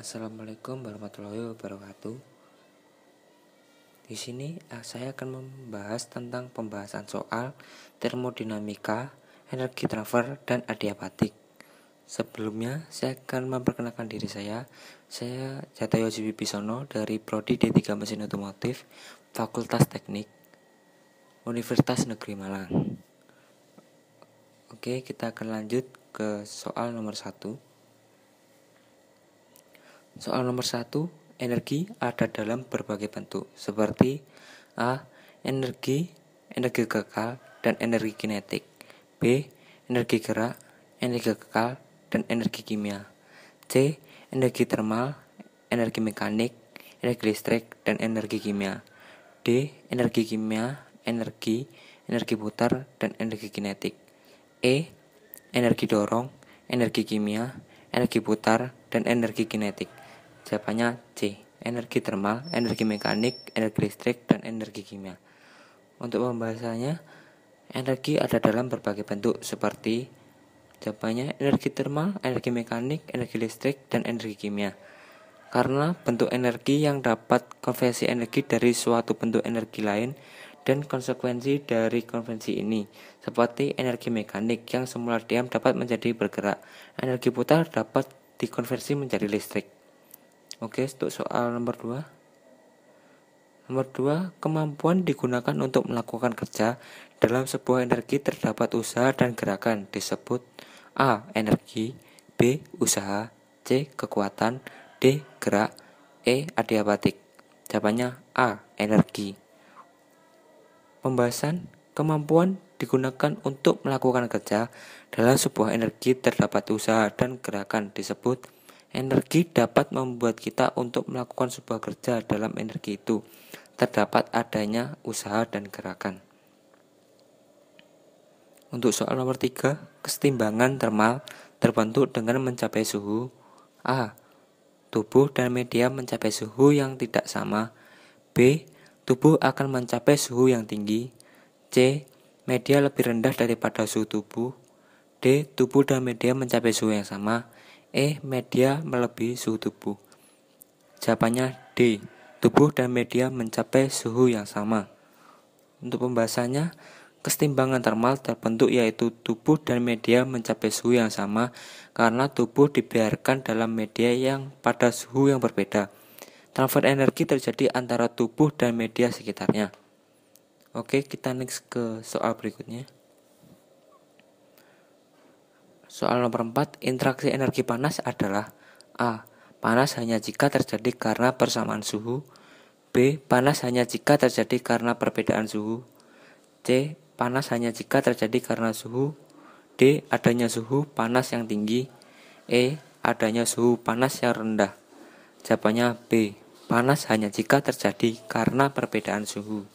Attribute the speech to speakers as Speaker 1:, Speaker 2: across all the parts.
Speaker 1: Assalamualaikum warahmatullahi wabarakatuh. Di sini ah, saya akan membahas tentang pembahasan soal termodinamika, energi transfer, dan adiabatik. Sebelumnya, saya akan memperkenalkan diri saya. Saya Jatayo Jiwi dari Prodi D3 Mesin Otomotif, Fakultas Teknik, Universitas Negeri Malang. Oke, kita akan lanjut ke soal nomor satu. Soal nomor satu, energi ada dalam berbagai bentuk seperti A. Energi, energi kekal, dan energi kinetik B. Energi gerak, energi kekal, dan energi kimia C. Energi termal, energi mekanik, energi listrik, dan energi kimia D. Energi kimia, energi, energi putar, dan energi kinetik E. Energi dorong, energi kimia, energi putar, dan energi kinetik Jawabannya C. Energi termal, energi mekanik, energi listrik, dan energi kimia. Untuk pembahasannya, energi ada dalam berbagai bentuk seperti jawabannya energi termal, energi mekanik, energi listrik, dan energi kimia. Karena bentuk energi yang dapat konversi energi dari suatu bentuk energi lain dan konsekuensi dari konvensi ini, seperti energi mekanik yang semula diam dapat menjadi bergerak, energi putar dapat dikonversi menjadi listrik. Oke, untuk soal nomor 2. Nomor 2, kemampuan digunakan untuk melakukan kerja dalam sebuah energi terdapat usaha dan gerakan disebut A. Energi B. Usaha C. Kekuatan D. Gerak E. Adiabatik Jawabannya A. Energi Pembahasan Kemampuan digunakan untuk melakukan kerja dalam sebuah energi terdapat usaha dan gerakan disebut A Energi dapat membuat kita untuk melakukan sebuah kerja dalam energi itu. Terdapat adanya usaha dan gerakan. Untuk soal nomor 3, kesetimbangan termal terbentuk dengan mencapai suhu A. Tubuh dan media mencapai suhu yang tidak sama. B. Tubuh akan mencapai suhu yang tinggi. C. Media lebih rendah daripada suhu tubuh. D. Tubuh dan media mencapai suhu yang sama. E. Media melebihi suhu tubuh. Jawabannya D. Tubuh dan media mencapai suhu yang sama. Untuk pembahasannya, kesetimbangan termal terbentuk yaitu tubuh dan media mencapai suhu yang sama karena tubuh dibiarkan dalam media yang pada suhu yang berbeda. Transfer energi terjadi antara tubuh dan media sekitarnya. Oke, kita next ke soal berikutnya. Soal nomor 4, interaksi energi panas adalah A. Panas hanya jika terjadi karena persamaan suhu B. Panas hanya jika terjadi karena perbedaan suhu C. Panas hanya jika terjadi karena suhu D. Adanya suhu panas yang tinggi E. Adanya suhu panas yang rendah Jawabannya B. Panas hanya jika terjadi karena perbedaan suhu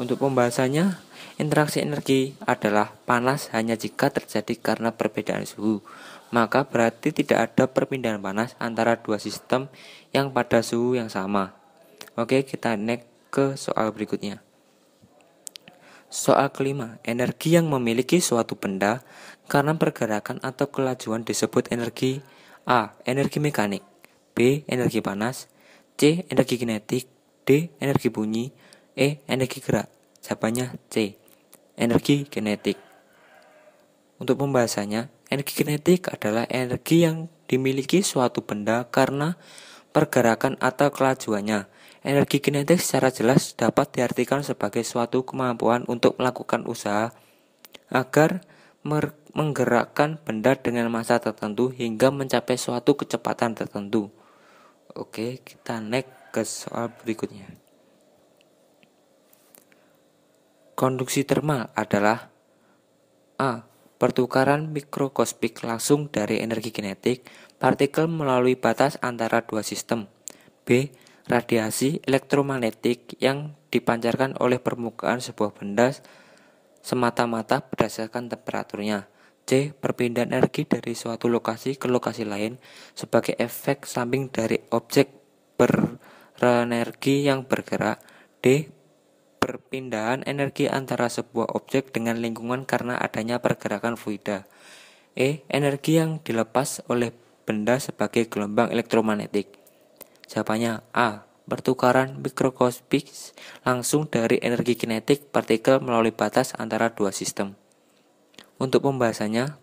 Speaker 1: untuk pembahasannya, interaksi energi adalah panas hanya jika terjadi karena perbedaan suhu. Maka berarti tidak ada perpindahan panas antara dua sistem yang pada suhu yang sama. Oke, kita next ke soal berikutnya. Soal kelima, energi yang memiliki suatu benda karena pergerakan atau kelajuan disebut energi A. Energi mekanik B. Energi panas C. Energi kinetik D. Energi bunyi E. Energi gerak. Jawabannya C. Energi kinetik. Untuk pembahasannya, energi kinetik adalah energi yang dimiliki suatu benda karena pergerakan atau kelajuannya. Energi kinetik secara jelas dapat diartikan sebagai suatu kemampuan untuk melakukan usaha agar menggerakkan benda dengan masa tertentu hingga mencapai suatu kecepatan tertentu. Oke, kita next ke soal berikutnya. Konduksi termal adalah A. Pertukaran mikrokosmik langsung dari energi kinetik partikel melalui batas antara dua sistem. B. Radiasi elektromagnetik yang dipancarkan oleh permukaan sebuah benda semata-mata berdasarkan temperaturnya. C. Perpindahan energi dari suatu lokasi ke lokasi lain sebagai efek samping dari objek berenergi yang bergerak. D perpindahan energi antara sebuah objek dengan lingkungan karena adanya pergerakan fluida. E. Energi yang dilepas oleh benda sebagai gelombang elektromagnetik. Jawabannya A. Pertukaran mikrokospik langsung dari energi kinetik partikel melalui batas antara dua sistem. Untuk pembahasannya,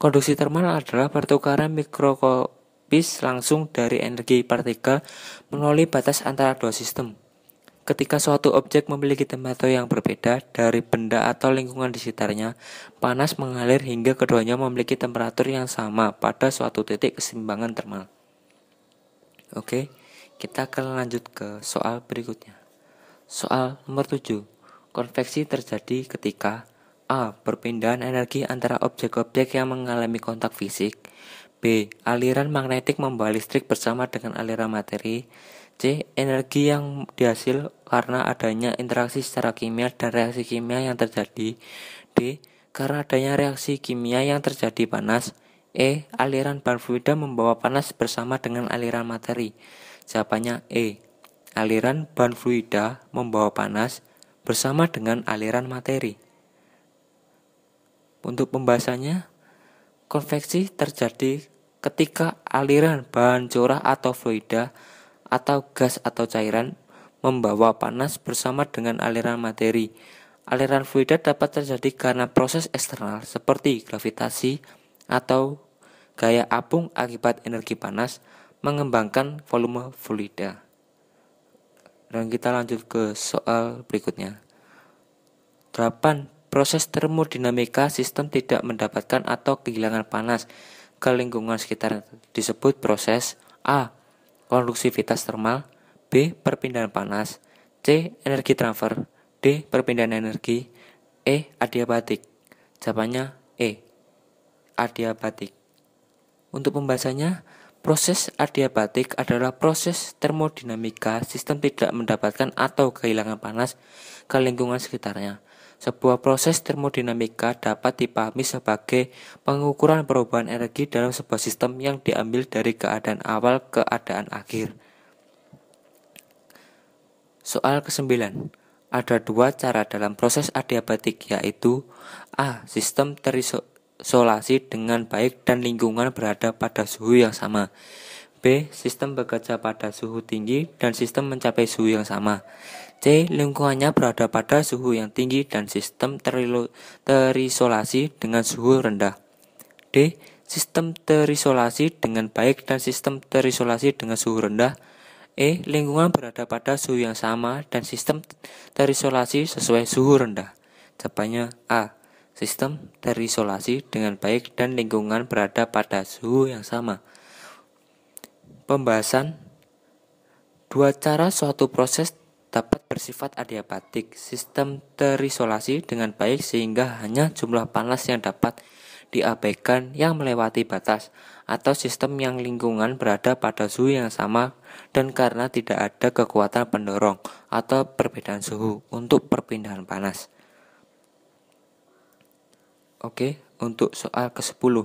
Speaker 1: konduksi termal adalah pertukaran mikrokospik langsung dari energi partikel melalui batas antara dua sistem. Ketika suatu objek memiliki temperatur yang berbeda dari benda atau lingkungan di sekitarnya, panas mengalir hingga keduanya memiliki temperatur yang sama pada suatu titik keseimbangan termal. Oke, kita akan lanjut ke soal berikutnya. Soal nomor 7. Konveksi terjadi ketika A. Perpindahan energi antara objek-objek yang mengalami kontak fisik B. Aliran magnetik membawa listrik bersama dengan aliran materi C. Energi yang dihasil karena adanya interaksi secara kimia dan reaksi kimia yang terjadi. D. Karena adanya reaksi kimia yang terjadi panas. E. Aliran bahan fluida membawa panas bersama dengan aliran materi. Jawabannya E. Aliran bahan fluida membawa panas bersama dengan aliran materi. Untuk pembahasannya, konveksi terjadi ketika aliran bahan curah atau fluida atau gas atau cairan membawa panas bersama dengan aliran materi. Aliran fluida dapat terjadi karena proses eksternal seperti gravitasi atau gaya apung akibat energi panas mengembangkan volume fluida. Dan kita lanjut ke soal berikutnya. 8. Proses termodinamika sistem tidak mendapatkan atau kehilangan panas ke lingkungan sekitar disebut proses A konduksivitas termal, B. Perpindahan panas, C. Energi transfer, D. Perpindahan energi, E. Adiabatik. Jawabannya E. Adiabatik. Untuk pembahasannya, proses adiabatik adalah proses termodinamika sistem tidak mendapatkan atau kehilangan panas ke lingkungan sekitarnya. Sebuah proses termodinamika dapat dipahami sebagai pengukuran perubahan energi dalam sebuah sistem yang diambil dari keadaan awal ke keadaan akhir. Soal ke-9. Ada dua cara dalam proses adiabatik yaitu A. Sistem terisolasi dengan baik dan lingkungan berada pada suhu yang sama. B. Sistem bekerja pada suhu tinggi dan sistem mencapai suhu yang sama. C. Lingkungannya berada pada suhu yang tinggi dan sistem terisolasi dengan suhu rendah. D. Sistem terisolasi dengan baik dan sistem terisolasi dengan suhu rendah. E. Lingkungan berada pada suhu yang sama dan sistem terisolasi sesuai suhu rendah. Jawabannya A. Sistem terisolasi dengan baik dan lingkungan berada pada suhu yang sama. Pembahasan Dua cara suatu proses dapat bersifat adiabatik. Sistem terisolasi dengan baik sehingga hanya jumlah panas yang dapat diabaikan yang melewati batas atau sistem yang lingkungan berada pada suhu yang sama dan karena tidak ada kekuatan pendorong atau perbedaan suhu untuk perpindahan panas. Oke, untuk soal ke-10.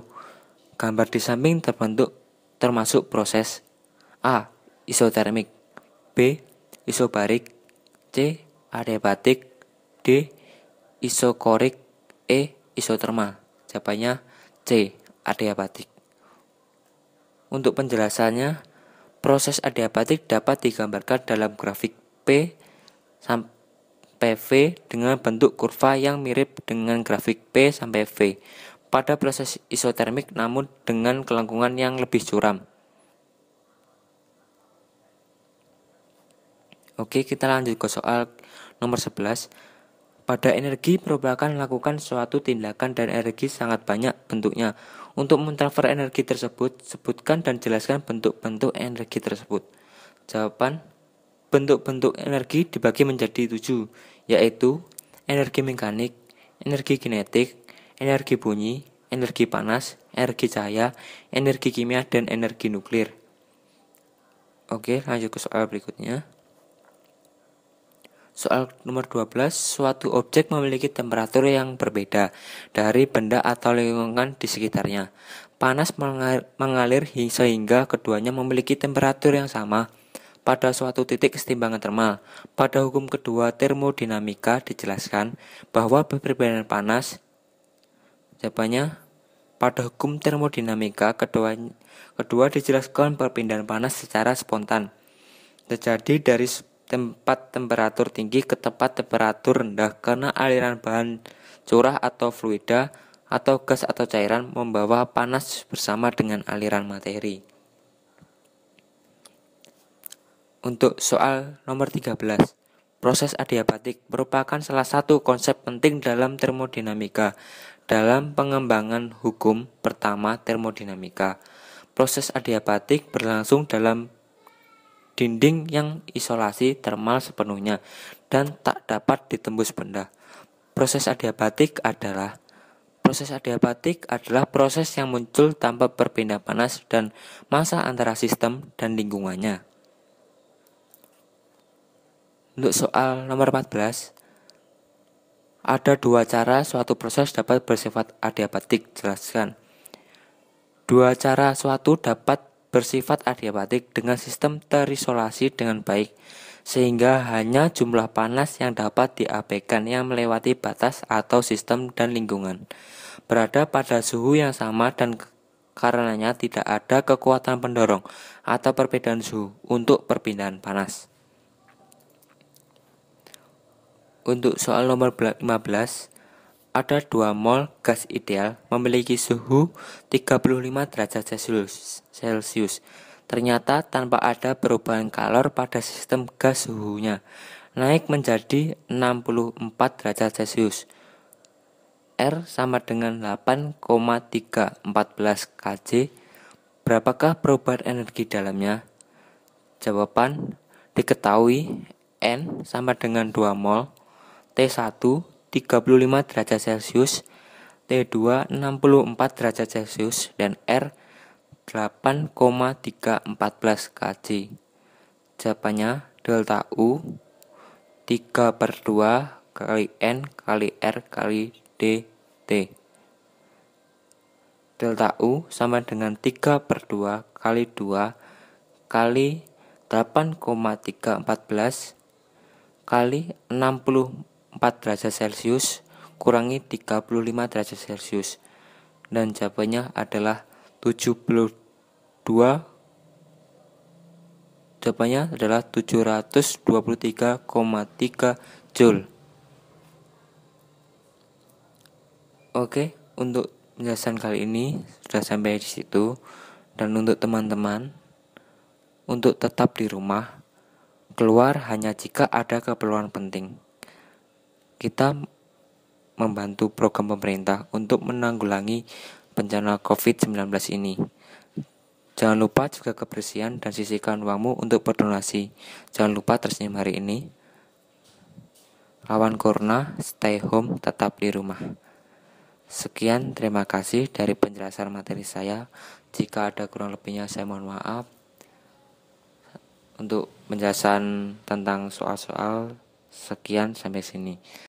Speaker 1: Gambar di samping terbentuk termasuk proses A. Isotermik B. Isobarik C. Adiabatik D. Isokorik E. Isotermal Jawabannya C. Adiabatik Untuk penjelasannya Proses adiabatik dapat digambarkan dalam grafik P sampai V dengan bentuk kurva yang mirip dengan grafik P sampai V pada proses isotermik namun dengan kelengkungan yang lebih curam. Oke, kita lanjut ke soal nomor 11. Pada energi merupakan lakukan suatu tindakan dan energi sangat banyak bentuknya. Untuk mentransfer energi tersebut, sebutkan dan jelaskan bentuk-bentuk energi tersebut. Jawaban Bentuk-bentuk energi dibagi menjadi tujuh, yaitu energi mekanik, energi kinetik, energi bunyi, energi panas, energi cahaya, energi kimia, dan energi nuklir. Oke, lanjut ke soal berikutnya. Soal nomor 12, suatu objek memiliki temperatur yang berbeda dari benda atau lingkungan di sekitarnya. Panas mengalir sehingga keduanya memiliki temperatur yang sama pada suatu titik kesetimbangan termal. Pada hukum kedua termodinamika dijelaskan bahwa perbedaan panas jawabannya pada hukum termodinamika kedua kedua dijelaskan perpindahan panas secara spontan terjadi dari tempat temperatur tinggi ke tempat temperatur rendah karena aliran bahan curah atau fluida atau gas atau cairan membawa panas bersama dengan aliran materi. Untuk soal nomor 13, proses adiabatik merupakan salah satu konsep penting dalam termodinamika dalam pengembangan hukum pertama termodinamika. Proses adiabatik berlangsung dalam dinding yang isolasi termal sepenuhnya dan tak dapat ditembus benda. Proses adiabatik adalah proses adiabatik adalah proses yang muncul tanpa berpindah panas dan masa antara sistem dan lingkungannya. Untuk soal nomor 14, ada dua cara suatu proses dapat bersifat adiabatik, jelaskan. Dua cara suatu dapat bersifat adiabatik dengan sistem terisolasi dengan baik, sehingga hanya jumlah panas yang dapat diabaikan yang melewati batas atau sistem dan lingkungan. Berada pada suhu yang sama dan karenanya tidak ada kekuatan pendorong atau perbedaan suhu untuk perpindahan panas. Untuk soal nomor 15, ada dua mol gas ideal memiliki suhu 35 derajat Celcius. Ternyata tanpa ada perubahan kalor pada sistem gas suhunya, naik menjadi 64 derajat Celcius. R sama dengan 8,314 kJ. Berapakah perubahan energi dalamnya? Jawaban diketahui N sama dengan 2 mol T1 35 derajat Celcius, T2 64 derajat Celcius dan R 8,314 kg. Jawabannya delta U 3 per 2 kali N kali R kali DT. Delta U sama dengan 3 per 2 kali 2 kali 8,314 kali 60 4 derajat Celcius kurangi 35 derajat Celcius dan jawabannya adalah 72 jawabannya adalah 723,3 joule. Oke, untuk penjelasan kali ini sudah sampai di situ dan untuk teman-teman untuk tetap di rumah keluar hanya jika ada keperluan penting kita membantu program pemerintah untuk menanggulangi bencana COVID-19 ini. Jangan lupa juga kebersihan dan sisihkan uangmu untuk berdonasi. Jangan lupa tersenyum hari ini. Lawan corona, stay home, tetap di rumah. Sekian, terima kasih dari penjelasan materi saya. Jika ada kurang lebihnya, saya mohon maaf. Untuk penjelasan tentang soal-soal, sekian sampai sini.